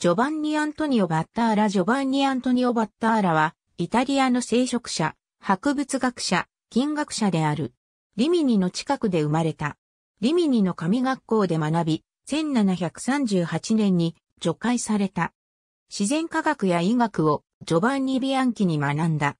ジョバンニ・アントニオ・バッターラジョバンニ・アントニオ・バッターラは、イタリアの聖職者、博物学者、金学者である。リミニの近くで生まれた。リミニの神学校で学び、1738年に除会された。自然科学や医学をジョバンニ・ビアンキに学んだ。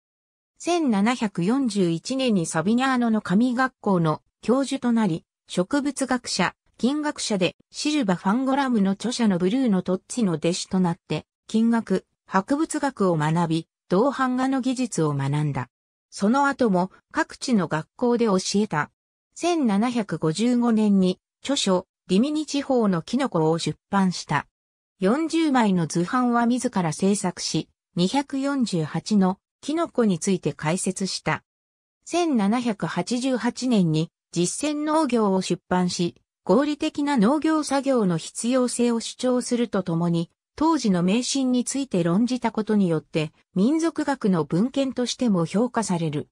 1741年にサビニャーノの神学校の教授となり、植物学者、金学者でシルバ・ファンゴラムの著者のブルーノ・トッィの弟子となって、金学、博物学を学び、銅版画の技術を学んだ。その後も各地の学校で教えた。1755年に著書、リミニ地方のキノコを出版した。40枚の図版は自ら制作し、248のキノコについて解説した。1788年に実践農業を出版し、合理的な農業作業の必要性を主張するとともに、当時の迷信について論じたことによって、民族学の文献としても評価される。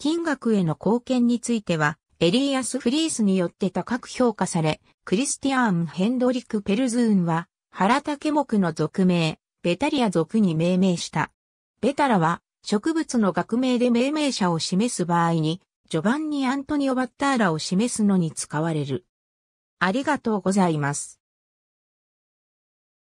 金額への貢献については、エリアス・フリースによって高く評価され、クリスティアーン・ヘンドリック・ペルズーンは、原竹木の俗名、ベタリア族に命名した。ベタラは、植物の学名で命名者を示す場合に、序盤にアントニオ・バッターラを示すのに使われる。ありがとうございます。